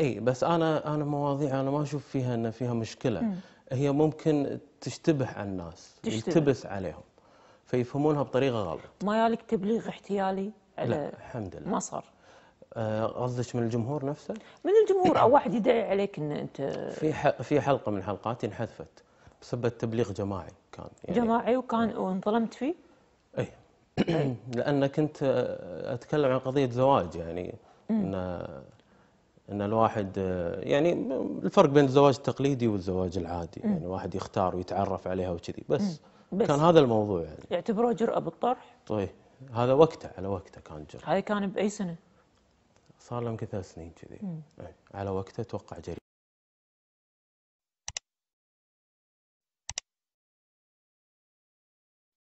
اي بس انا انا مواضيع انا ما اشوف فيها ان فيها مشكله مم. هي ممكن تشتبه على الناس تشتبس يلتبس عليهم فيفهمونها بطريقه غلط ما يالك تبليغ احتيالي على لا الحمد لله ما صار آه، قصدك من الجمهور نفسه؟ من الجمهور او واحد يدعي عليك ان انت في في حلقه من حلقاتي انحذفت بسبب تبليغ جماعي كان يعني جماعي وكان وانظلمت فيه؟ اي لان كنت اتكلم عن قضيه زواج يعني ان ان الواحد يعني الفرق بين الزواج التقليدي والزواج العادي يعني الواحد يختار ويتعرف عليها وكذي بس, بس كان هذا الموضوع يعني يعتبروه جرأة بالطرح؟ طيب هذا وقته على وقته كان جرأة هذا كان بأي سنة؟ صار له يمكن ثلاث سنين كذي إيه، على وقته اتوقع جريء